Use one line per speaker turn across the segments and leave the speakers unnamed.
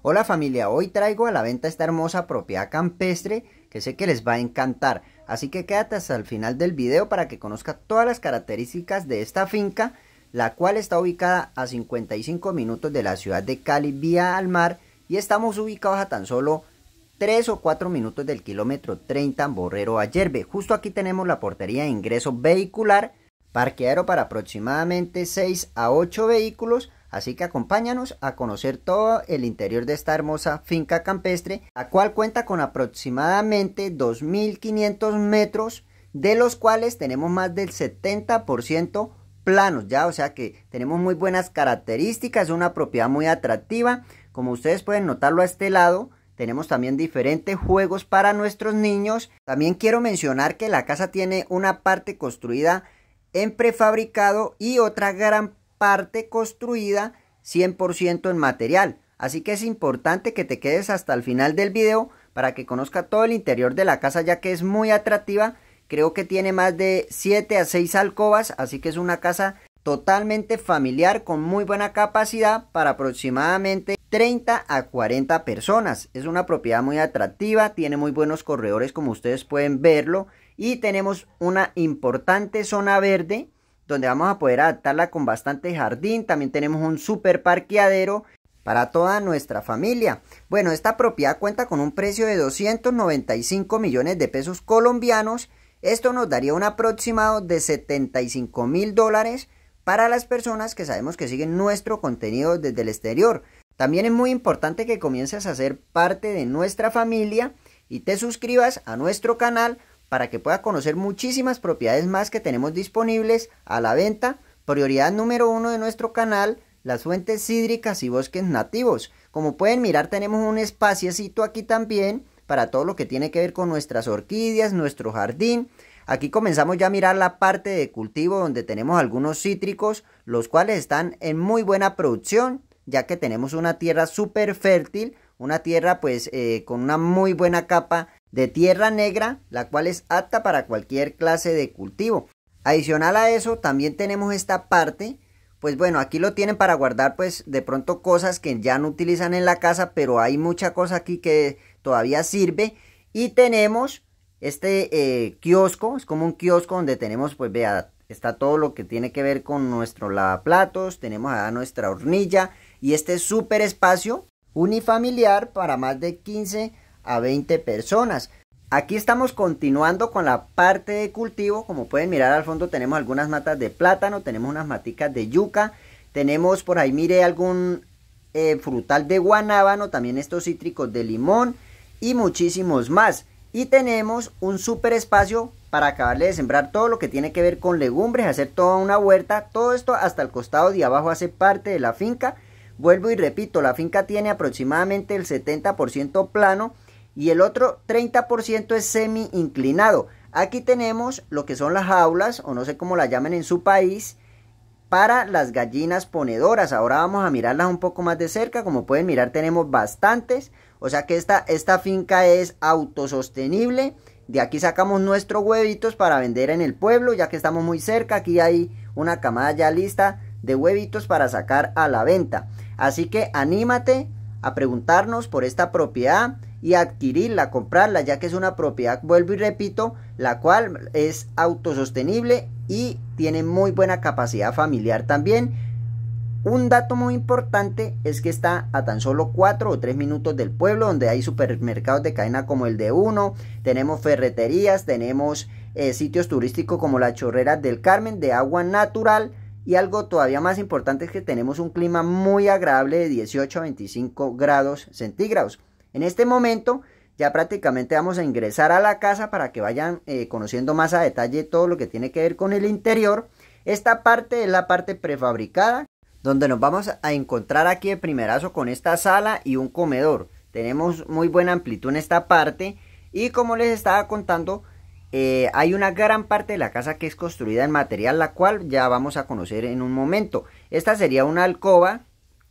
Hola familia, hoy traigo a la venta esta hermosa propiedad campestre que sé que les va a encantar, así que quédate hasta el final del video para que conozca todas las características de esta finca, la cual está ubicada a 55 minutos de la ciudad de Cali vía al mar y estamos ubicados a tan solo 3 o 4 minutos del kilómetro 30 Borrero Ayerbe. Justo aquí tenemos la portería de ingreso vehicular, parqueadero para aproximadamente 6 a 8 vehículos, Así que acompáñanos a conocer todo el interior de esta hermosa finca campestre, la cual cuenta con aproximadamente 2.500 metros, de los cuales tenemos más del 70% planos, ya, o sea que tenemos muy buenas características, una propiedad muy atractiva. Como ustedes pueden notarlo a este lado, tenemos también diferentes juegos para nuestros niños. También quiero mencionar que la casa tiene una parte construida en prefabricado y otra gran parte construida 100% en material. Así que es importante que te quedes hasta el final del video para que conozca todo el interior de la casa ya que es muy atractiva. Creo que tiene más de 7 a 6 alcobas, así que es una casa totalmente familiar con muy buena capacidad para aproximadamente 30 a 40 personas. Es una propiedad muy atractiva, tiene muy buenos corredores como ustedes pueden verlo y tenemos una importante zona verde donde vamos a poder adaptarla con bastante jardín. También tenemos un super parqueadero para toda nuestra familia. Bueno, esta propiedad cuenta con un precio de 295 millones de pesos colombianos. Esto nos daría un aproximado de 75 mil dólares para las personas que sabemos que siguen nuestro contenido desde el exterior. También es muy importante que comiences a ser parte de nuestra familia y te suscribas a nuestro canal para que pueda conocer muchísimas propiedades más que tenemos disponibles a la venta. Prioridad número uno de nuestro canal, las fuentes hídricas y bosques nativos. Como pueden mirar, tenemos un espacio aquí también para todo lo que tiene que ver con nuestras orquídeas, nuestro jardín. Aquí comenzamos ya a mirar la parte de cultivo donde tenemos algunos cítricos, los cuales están en muy buena producción, ya que tenemos una tierra súper fértil, una tierra pues eh, con una muy buena capa de tierra negra, la cual es apta para cualquier clase de cultivo. Adicional a eso, también tenemos esta parte, pues bueno, aquí lo tienen para guardar pues de pronto cosas que ya no utilizan en la casa, pero hay mucha cosa aquí que todavía sirve. Y tenemos este eh, kiosco, es como un kiosco donde tenemos pues vea, está todo lo que tiene que ver con nuestro lavaplatos, tenemos nuestra hornilla y este súper espacio unifamiliar para más de 15 a 20 personas. Aquí estamos continuando con la parte de cultivo. Como pueden mirar al fondo tenemos algunas matas de plátano, tenemos unas maticas de yuca, tenemos por ahí, mire, algún eh, frutal de guanábano, también estos cítricos de limón y muchísimos más. Y tenemos un super espacio para acabarle de sembrar todo lo que tiene que ver con legumbres, hacer toda una huerta. Todo esto hasta el costado de abajo hace parte de la finca. Vuelvo y repito, la finca tiene aproximadamente el 70% plano y el otro 30% es semi inclinado. Aquí tenemos lo que son las jaulas, o no sé cómo la llamen en su país, para las gallinas ponedoras. Ahora vamos a mirarlas un poco más de cerca. Como pueden mirar, tenemos bastantes. O sea que esta, esta finca es autosostenible. De aquí sacamos nuestros huevitos para vender en el pueblo, ya que estamos muy cerca. Aquí hay una camada ya lista de huevitos para sacar a la venta. Así que anímate a preguntarnos por esta propiedad y adquirirla, comprarla, ya que es una propiedad, vuelvo y repito, la cual es autosostenible y tiene muy buena capacidad familiar también. Un dato muy importante es que está a tan solo 4 o 3 minutos del pueblo, donde hay supermercados de cadena como el de Uno, tenemos ferreterías, tenemos eh, sitios turísticos como la Chorrera del Carmen de agua natural y algo todavía más importante es que tenemos un clima muy agradable de 18 a 25 grados centígrados. En este momento ya prácticamente vamos a ingresar a la casa para que vayan eh, conociendo más a detalle todo lo que tiene que ver con el interior. Esta parte es la parte prefabricada donde nos vamos a encontrar aquí de primerazo con esta sala y un comedor. Tenemos muy buena amplitud en esta parte y como les estaba contando eh, hay una gran parte de la casa que es construida en material la cual ya vamos a conocer en un momento. Esta sería una alcoba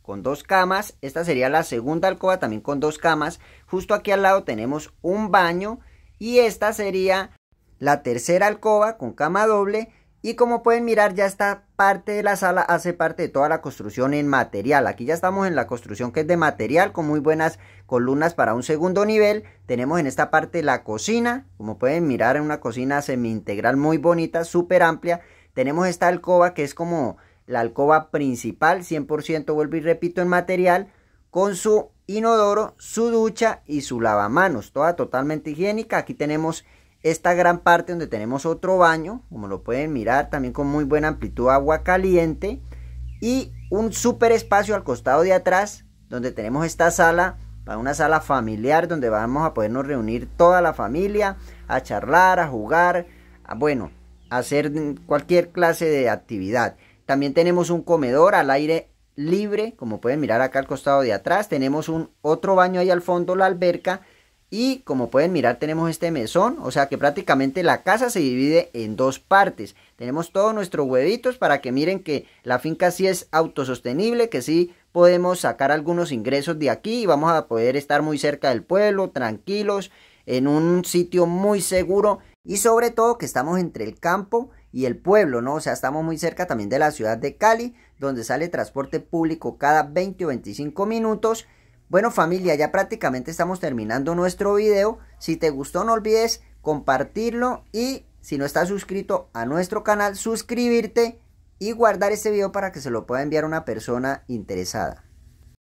con dos camas. Esta sería la segunda alcoba también con dos camas. Justo aquí al lado tenemos un baño y esta sería la tercera alcoba con cama doble. Y como pueden mirar ya esta parte de la sala hace parte de toda la construcción en material. Aquí ya estamos en la construcción que es de material con muy buenas columnas para un segundo nivel. Tenemos en esta parte la cocina. Como pueden mirar es una cocina semi integral muy bonita, súper amplia. Tenemos esta alcoba que es como la alcoba principal, 100% vuelvo y repito en material, con su inodoro, su ducha y su lavamanos, toda totalmente higiénica. Aquí tenemos esta gran parte donde tenemos otro baño, como lo pueden mirar, también con muy buena amplitud agua caliente y un super espacio al costado de atrás donde tenemos esta sala para una sala familiar donde vamos a podernos reunir toda la familia a charlar, a jugar, a, bueno, a hacer cualquier clase de actividad. También tenemos un comedor al aire libre, como pueden mirar acá al costado de atrás. Tenemos un otro baño ahí al fondo, la alberca. Y como pueden mirar tenemos este mesón, o sea que prácticamente la casa se divide en dos partes. Tenemos todos nuestros huevitos para que miren que la finca sí es autosostenible, que sí podemos sacar algunos ingresos de aquí y vamos a poder estar muy cerca del pueblo, tranquilos, en un sitio muy seguro y sobre todo que estamos entre el campo y el pueblo, ¿no? O sea, estamos muy cerca también de la ciudad de Cali, donde sale transporte público cada 20 o 25 minutos. Bueno familia, ya prácticamente estamos terminando nuestro video. Si te gustó no olvides compartirlo y si no estás suscrito a nuestro canal, suscribirte y guardar este video para que se lo pueda enviar una persona interesada.